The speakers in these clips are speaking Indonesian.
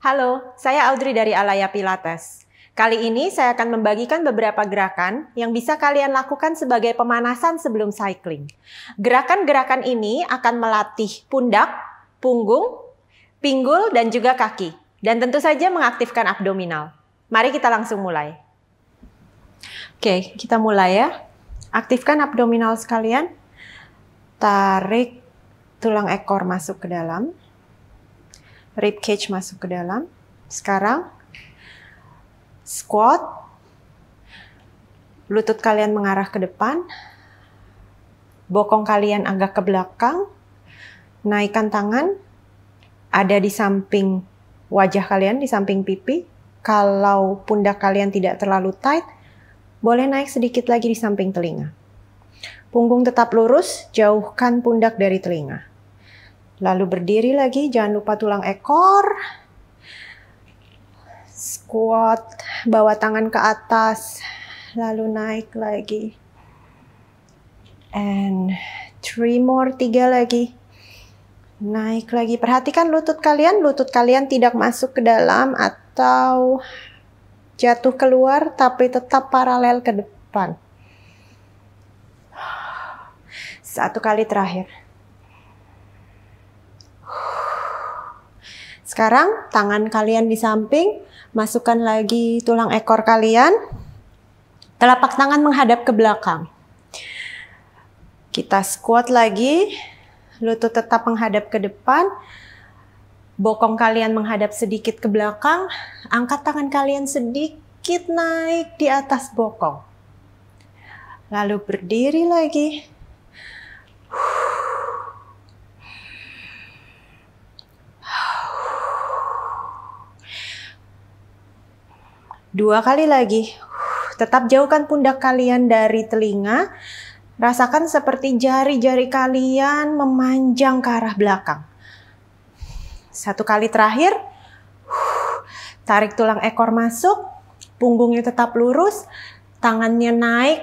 Halo, saya Audrey dari Alaya Pilates. Kali ini saya akan membagikan beberapa gerakan yang bisa kalian lakukan sebagai pemanasan sebelum cycling. Gerakan-gerakan ini akan melatih pundak, punggung, pinggul, dan juga kaki. Dan tentu saja mengaktifkan abdominal. Mari kita langsung mulai. Oke, kita mulai ya. Aktifkan abdominal sekalian. Tarik tulang ekor masuk ke dalam rib cage masuk ke dalam. Sekarang squat. Lutut kalian mengarah ke depan. Bokong kalian agak ke belakang. Naikkan tangan ada di samping wajah kalian, di samping pipi. Kalau pundak kalian tidak terlalu tight, boleh naik sedikit lagi di samping telinga. Punggung tetap lurus, jauhkan pundak dari telinga. Lalu berdiri lagi, jangan lupa tulang ekor. Squat, bawa tangan ke atas, lalu naik lagi. And three more, tiga lagi. Naik lagi. Perhatikan lutut kalian, lutut kalian tidak masuk ke dalam atau jatuh keluar tapi tetap paralel ke depan. Satu kali terakhir. Sekarang tangan kalian di samping, masukkan lagi tulang ekor kalian. Telapak tangan menghadap ke belakang. Kita squat lagi, lutut tetap menghadap ke depan, bokong kalian menghadap sedikit ke belakang, angkat tangan kalian sedikit naik di atas bokong. Lalu berdiri lagi. Dua kali lagi. Tetap jauhkan pundak kalian dari telinga. Rasakan seperti jari-jari kalian memanjang ke arah belakang. Satu kali terakhir. Tarik tulang ekor masuk. Punggungnya tetap lurus. Tangannya naik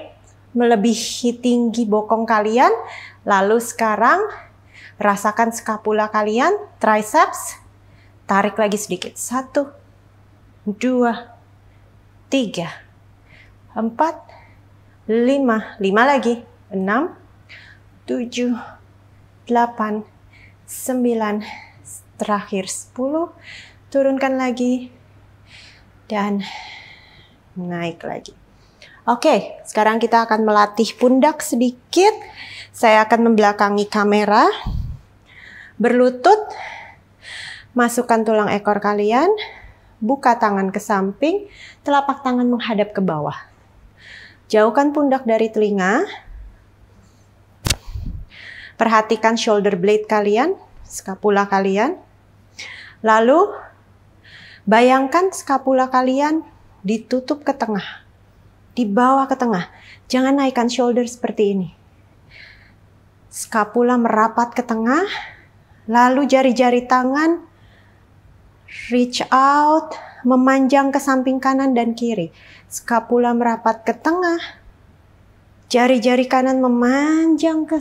melebihi tinggi bokong kalian. Lalu sekarang rasakan skapula kalian, triceps. Tarik lagi sedikit. Satu, dua, tiga, empat, lima, lima lagi, enam, tujuh, delapan, sembilan, terakhir sepuluh, turunkan lagi, dan naik lagi. Oke, sekarang kita akan melatih pundak sedikit. Saya akan membelakangi kamera, berlutut, masukkan tulang ekor kalian, buka tangan ke samping, telapak tangan menghadap ke bawah. Jauhkan pundak dari telinga. Perhatikan shoulder blade kalian, skapula kalian. Lalu, bayangkan skapula kalian ditutup ke tengah. di bawah ke tengah. Jangan naikkan shoulder seperti ini. Skapula merapat ke tengah. Lalu jari-jari tangan reach out, memanjang ke samping kanan dan kiri. Skapula merapat ke tengah. Jari-jari kanan memanjang ke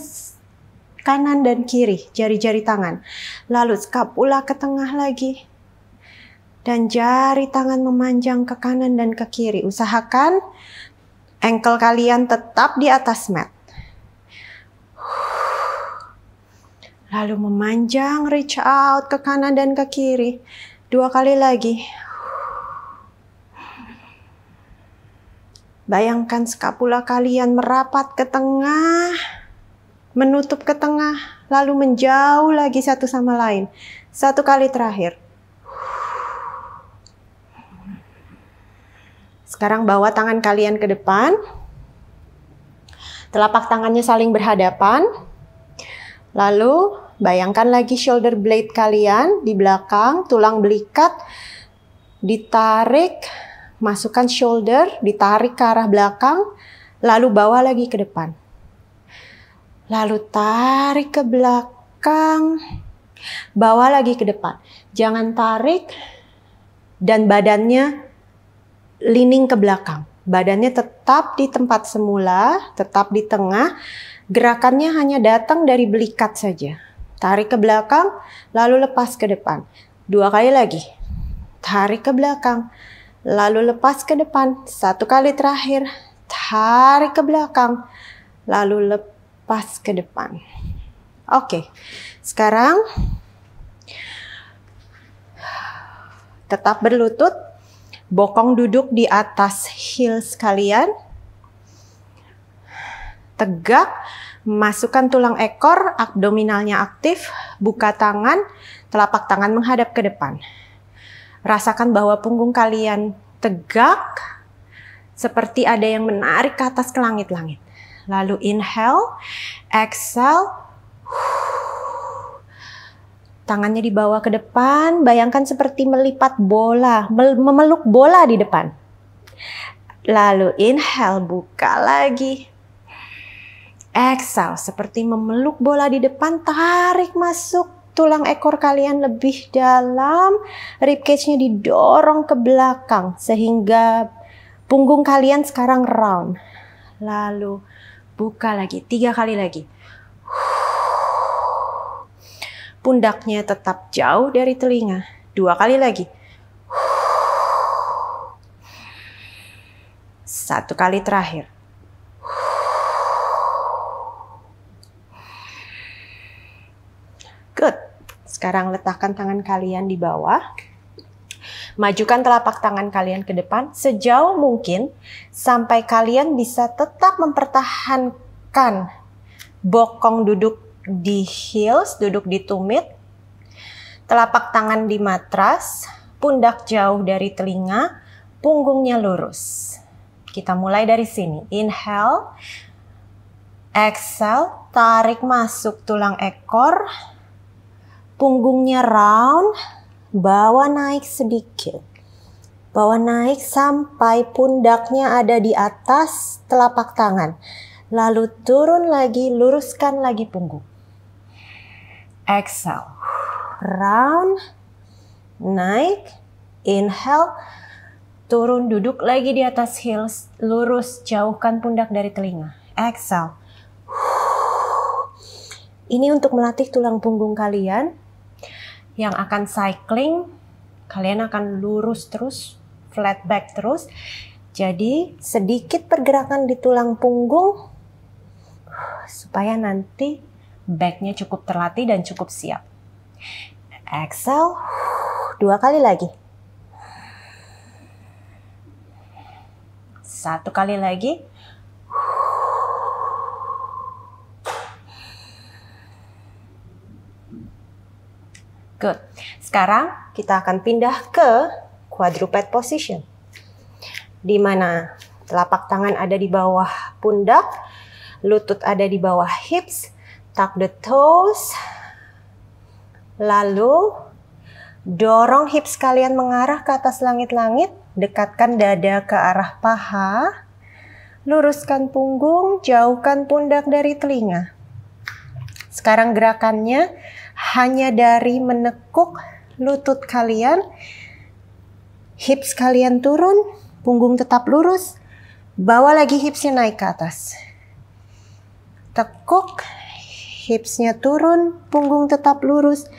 kanan dan kiri, jari-jari tangan. Lalu skapula ke tengah lagi. Dan jari tangan memanjang ke kanan dan ke kiri. Usahakan ankle kalian tetap di atas mat. Lalu memanjang, reach out ke kanan dan ke kiri. Dua kali lagi. Bayangkan skapula kalian merapat ke tengah, menutup ke tengah, lalu menjauh lagi satu sama lain. Satu kali terakhir. Sekarang bawa tangan kalian ke depan. Telapak tangannya saling berhadapan. Lalu Bayangkan lagi shoulder blade kalian di belakang, tulang belikat ditarik, masukkan shoulder, ditarik ke arah belakang, lalu bawa lagi ke depan. Lalu tarik ke belakang, bawa lagi ke depan. Jangan tarik dan badannya leaning ke belakang. Badannya tetap di tempat semula, tetap di tengah. Gerakannya hanya datang dari belikat saja. Tarik ke belakang, lalu lepas ke depan. Dua kali lagi. Tarik ke belakang, lalu lepas ke depan. Satu kali terakhir. Tarik ke belakang, lalu lepas ke depan. Oke. Sekarang tetap berlutut, bokong duduk di atas heels kalian. Tegak, Masukkan tulang ekor, abdominalnya aktif, buka tangan, telapak tangan menghadap ke depan. Rasakan bahwa punggung kalian tegak, seperti ada yang menarik ke atas ke langit-langit. Lalu inhale, exhale, tangannya dibawa ke depan, bayangkan seperti melipat bola, memeluk bola di depan. Lalu inhale, buka lagi, Exhale, seperti memeluk bola di depan, tarik masuk tulang ekor kalian lebih dalam, ribcage-nya didorong ke belakang sehingga punggung kalian sekarang round. Lalu buka lagi, tiga kali lagi. Pundaknya tetap jauh dari telinga. Dua kali lagi. Satu kali terakhir. Sekarang letakkan tangan kalian di bawah. Majukan telapak tangan kalian ke depan sejauh mungkin sampai kalian bisa tetap mempertahankan bokong duduk di heels, duduk di tumit. Telapak tangan di matras, pundak jauh dari telinga, punggungnya lurus. Kita mulai dari sini. Inhale, exhale, tarik masuk tulang ekor, Punggungnya round, bawah naik sedikit. Bawah naik sampai pundaknya ada di atas telapak tangan. Lalu turun lagi, luruskan lagi punggung. Exhale. Round, naik, inhale, turun duduk lagi di atas heels, lurus, jauhkan pundak dari telinga. Exhale. Ini untuk melatih tulang punggung kalian yang akan cycling, kalian akan lurus terus, flat back terus. Jadi sedikit pergerakan di tulang punggung supaya nanti backnya cukup terlatih dan cukup siap. Exhale, dua kali lagi. Satu kali lagi Good. Sekarang kita akan pindah ke quadruped position. Di mana telapak tangan ada di bawah pundak, lutut ada di bawah hips, tuck the toes. Lalu dorong hips kalian mengarah ke atas langit-langit, dekatkan dada ke arah paha. Luruskan punggung, jauhkan pundak dari telinga. Sekarang gerakannya hanya dari menekuk lutut kalian, hips kalian turun, punggung tetap lurus, bawa lagi hipsnya naik ke atas. Tekuk, hipsnya turun, punggung tetap lurus,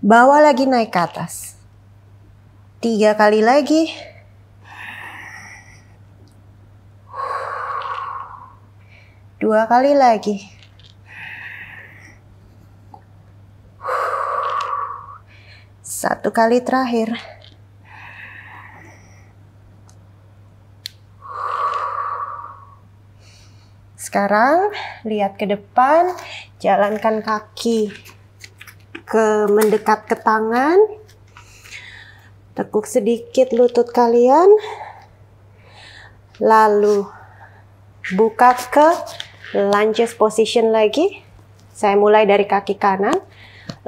bawa lagi naik ke atas. Tiga kali lagi. Dua kali lagi. kali terakhir. Sekarang lihat ke depan, jalankan kaki ke mendekat ke tangan. Tekuk sedikit lutut kalian. Lalu buka ke lunges position lagi. Saya mulai dari kaki kanan.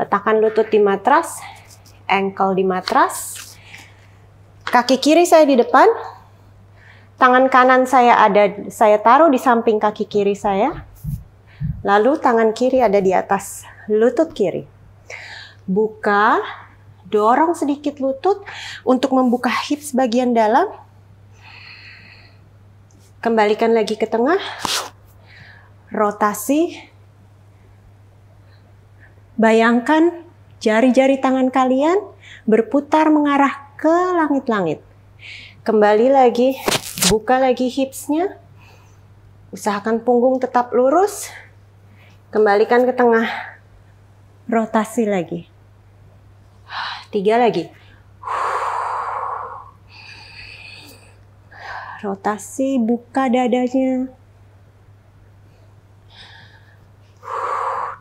Letakkan lutut di matras, ankle di matras. Kaki kiri saya di depan. Tangan kanan saya ada saya taruh di samping kaki kiri saya. Lalu tangan kiri ada di atas lutut kiri. Buka, dorong sedikit lutut untuk membuka hips bagian dalam. Kembalikan lagi ke tengah. Rotasi. Bayangkan Jari-jari tangan kalian berputar mengarah ke langit-langit. Kembali lagi, buka lagi hipsnya. Usahakan punggung tetap lurus. Kembalikan ke tengah. Rotasi lagi. Tiga lagi. Rotasi, buka dadanya.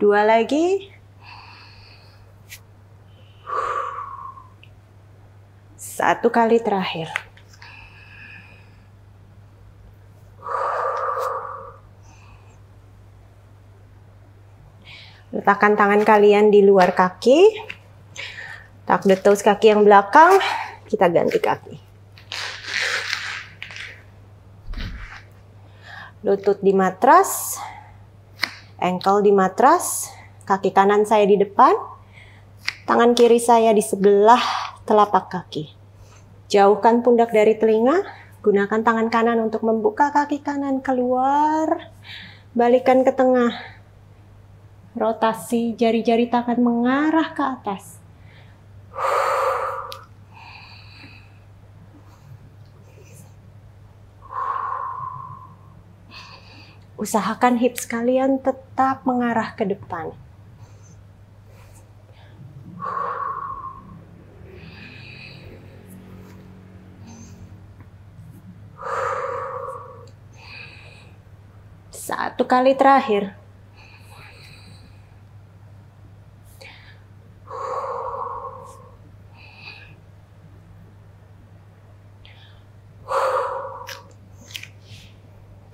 Dua lagi. Satu kali terakhir. Letakkan tangan kalian di luar kaki. Tak toes kaki yang belakang, kita ganti kaki. Lutut di matras, ankle di matras, kaki kanan saya di depan, tangan kiri saya di sebelah telapak kaki. Jauhkan pundak dari telinga, gunakan tangan kanan untuk membuka kaki kanan keluar, balikan ke tengah. Rotasi jari-jari tangan mengarah ke atas. Usahakan hips kalian tetap mengarah ke depan. satu kali terakhir.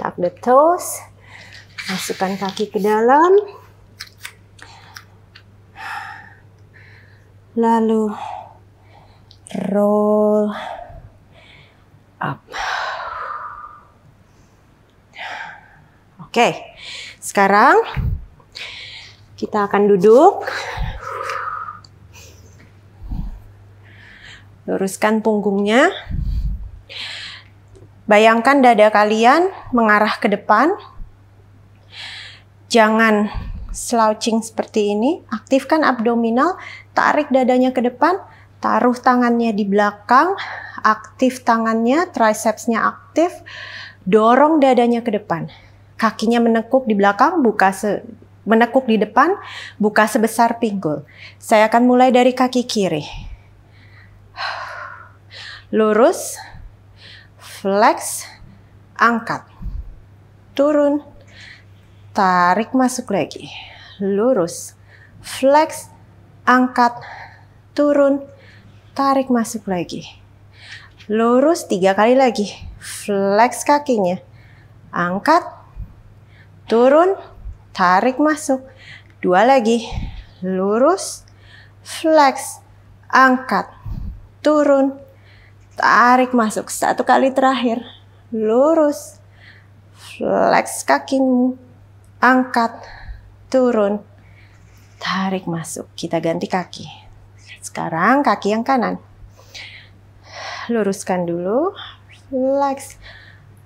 Tap the toes, masukkan kaki ke dalam. Lalu roll Oke, sekarang kita akan duduk. Luruskan punggungnya. Bayangkan dada kalian mengarah ke depan. Jangan slouching seperti ini. Aktifkan abdominal, tarik dadanya ke depan, taruh tangannya di belakang, aktif tangannya, tricepsnya aktif, dorong dadanya ke depan kakinya menekuk di belakang, buka se menekuk di depan, buka sebesar pinggul. Saya akan mulai dari kaki kiri. Lurus, flex, angkat, turun, tarik masuk lagi, lurus, flex, angkat, turun, tarik masuk lagi, lurus tiga kali lagi, flex kakinya, angkat, turun, tarik masuk. Dua lagi, lurus, flex, angkat, turun, tarik masuk. Satu kali terakhir, lurus, flex kakimu, angkat, turun, tarik masuk. Kita ganti kaki. Sekarang kaki yang kanan. Luruskan dulu, flex,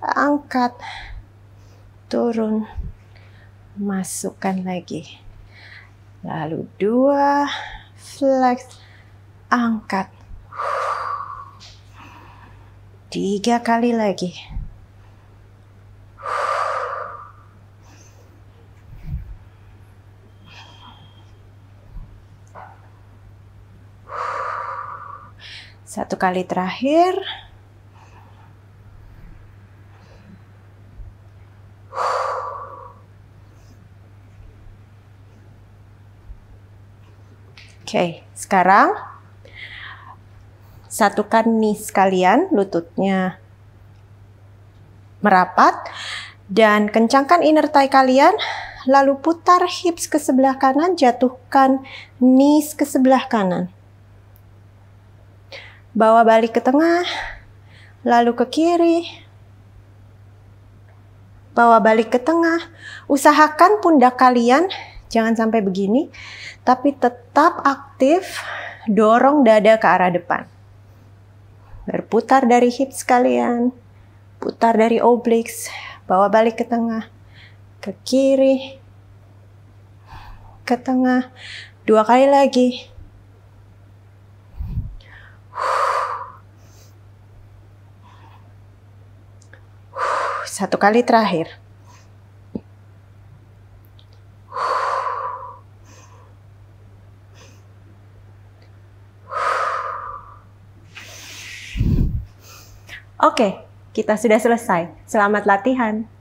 angkat, turun, masukkan lagi. Lalu dua, flex, angkat. Tiga kali lagi. Satu kali terakhir. Oke, sekarang satukan nih sekalian lututnya merapat dan kencangkan inner thigh kalian lalu putar hips ke sebelah kanan jatuhkan knees ke sebelah kanan bawa balik ke tengah lalu ke kiri bawa balik ke tengah usahakan pundak kalian Jangan sampai begini, tapi tetap aktif dorong dada ke arah depan. Berputar dari hips kalian, putar dari obliques, bawa balik ke tengah, ke kiri, ke tengah, dua kali lagi. Satu kali terakhir. Kita sudah selesai. Selamat latihan.